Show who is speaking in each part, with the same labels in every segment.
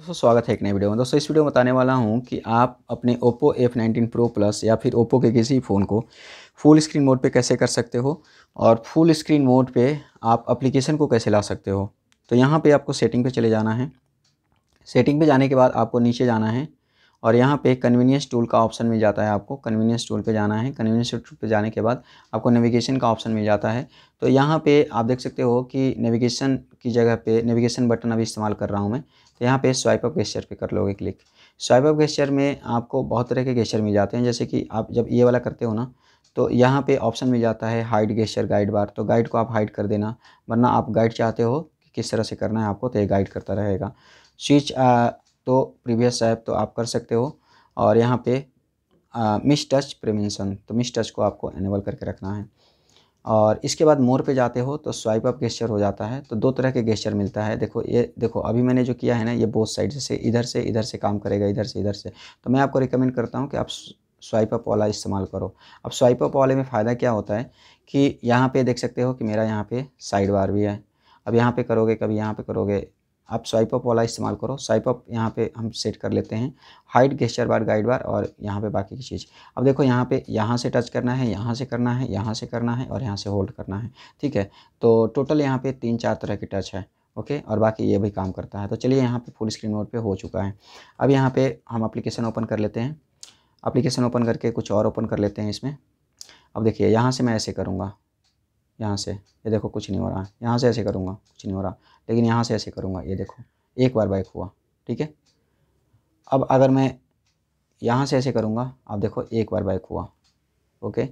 Speaker 1: दोस्तों स्वागत है एक नए वीडियो में दोस्तों इस वीडियो में बताने वाला हूं कि आप अपने Oppo F nineteen pro plus या फिर ओप्पो के किसी फ़ोन को फुल स्क्रीन मोड पे कैसे कर सकते हो और फुल स्क्रीन मोड पे आप एप्लीकेशन को कैसे ला सकते हो तो यहाँ पे आपको सेटिंग पे चले जाना है सेटिंग पे जाने के बाद आपको नीचे जाना है और यहाँ पे कन्वीनियंस टूल का ऑप्शन मिल जाता है आपको कन्वीनियंस टूल पे जाना है कन्वीनियंस टूल पे जाने के बाद आपको नेविगेशन का ऑप्शन मिल जाता है तो यहाँ पे आप देख सकते हो कि नेविगेशन की जगह पे नेविगेशन बटन अभी इस्तेमाल कर रहा हूँ मैं तो यहाँ पे स्वाइप अप गेस्चर पे कर लोगे क्लिक स्वाइप अप गेस्चर में आपको बहुत तरह के गेस्चर मिल जाते हैं जैसे कि आप जब ये वाला करते हो ना तो यहाँ पर ऑप्शन मिल जाता है हाइड गेस्चर गाइड बार तो गाइड को आप हाइड कर देना वरना आप गाइड चाहते हो कि किस तरह से करना है आपको तो ये गाइड करता रहेगा स्विच तो प्रीवियस ऐप तो आप कर सकते हो और यहाँ पे मिस टच प्रिवेंशन तो मिस टच को आपको एनेबल करके रखना है और इसके बाद मोर पे जाते हो तो स्वाइप अप गेस्चर हो जाता है तो दो तरह के गेस्चर मिलता है देखो ये देखो अभी मैंने जो किया है ना ये बोथ साइड से इधर से इधर से काम करेगा इधर से इधर से तो मैं आपको रिकमेंड करता हूँ कि आप स्वाइप अप वाला इस्तेमाल करो अब स्वाइप अप वाले में फ़ायदा क्या होता है कि यहाँ पे देख सकते हो कि मेरा यहाँ पे साइड बार भी है अब यहाँ पे करोगे कभी यहाँ पे करोगे आप स्वाइप अप वाला इस्तेमाल करो स्वाइप अप यहाँ पे हम सेट कर लेते हैं hide gesture bar guide bar और यहाँ पे बाकी की चीज़ अब देखो यहाँ पे यहाँ से टच करना है यहाँ से करना है यहाँ से करना है और यहाँ से होल्ड करना है ठीक है तो टोटल यहाँ पे तीन चार तरह की टच है ओके और बाकी ये भी काम करता है तो चलिए यहाँ पर फुल स्क्रीन मोड पर हो चुका है अब यहाँ पर हम अप्लीकेशन ओपन कर लेते हैं अप्लीकेशन ओपन करके कुछ और ओपन कर लेते हैं इसमें अब देखिए यहाँ से मैं ऐसे करूँगा यहाँ से ये देखो कुछ नहीं हो रहा है यहाँ से ऐसे करूँगा कुछ नहीं हो रहा लेकिन यहाँ से ऐसे करूँगा ये देखो एक बार बाइक हुआ ठीक है अब अगर मैं यहाँ से ऐसे करूँगा आप देखो एक बार बाइक हुआ ओके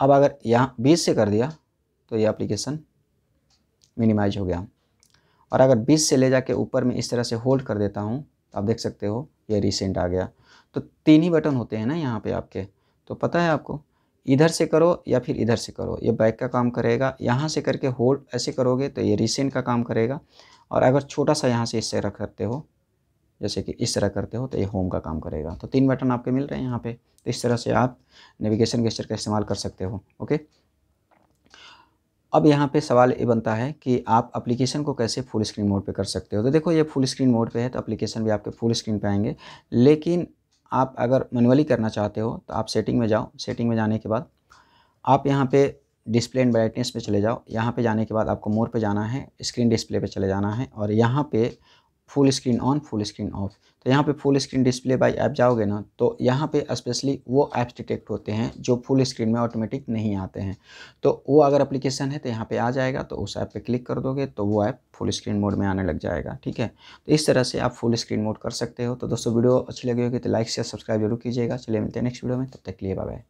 Speaker 1: अब अगर यहाँ बीस से कर दिया तो ये एप्लीकेशन मिनिमाइज हो गया और अगर बीस से ले जाके ऊपर में इस तरह से होल्ड कर देता हूँ तो आप देख सकते हो ये रिसेंट आ गया तो तीन ही बटन होते हैं ना यहाँ पे आपके तो पता है आपको इधर से करो या फिर इधर से करो ये बैक का काम करेगा यहाँ से करके होल्ड ऐसे करोगे तो ये रिसेंट का काम करेगा और अगर छोटा सा यहाँ से इससे रख करते हो जैसे कि इस तरह करते हो तो ये होम का काम करेगा तो तीन बटन आपके मिल रहे हैं यहाँ पे तो इस तरह से आप नेविगेशन गेस्टर का इस्तेमाल कर सकते हो ओके अब यहाँ पे सवाल ये बनता है कि आप एप्लीकेशन को कैसे फुल स्क्रीन मोड पे कर सकते हो तो देखो ये फुल स्क्रीन मोड पे है तो एप्लीकेशन भी आपके फुल स्क्रीन पे आएंगे लेकिन आप अगर मैनुअली करना चाहते हो तो आप सेटिंग में जाओ सेटिंग में जाने के बाद आप यहाँ पे डिस्प्ले एंड ब्राइटनेस पे चले जाओ यहाँ पे जाने के बाद आपको मोर पे जाना है स्क्रीन डिस्प्ले पे चले जाना है और यहाँ पे full screen on full screen off तो यहाँ पे full screen display by app जाओगे ना तो यहाँ पे स्पेशली वो ऐप्स डिटेक्ट होते हैं जो फुल स्क्रीन में ऑटोमेटिक नहीं आते हैं तो वो अगर एप्लीकेशन है तो यहाँ पे आ जाएगा तो उस ऐप पे क्लिक कर दोगे तो वो ऐप फुल स्क्रीन मोड में आने लग जाएगा ठीक है तो इस तरह से आप फुल स्क्रीन मोड कर सकते हो तो दोस्तों वीडियो अच्छी लगी होगी तो लाइक शेयर सब्सक्राइब जरूर कीजिएगा चलिए मिलते हैं नेक्स्ट वीडियो में तब तक लिए बाय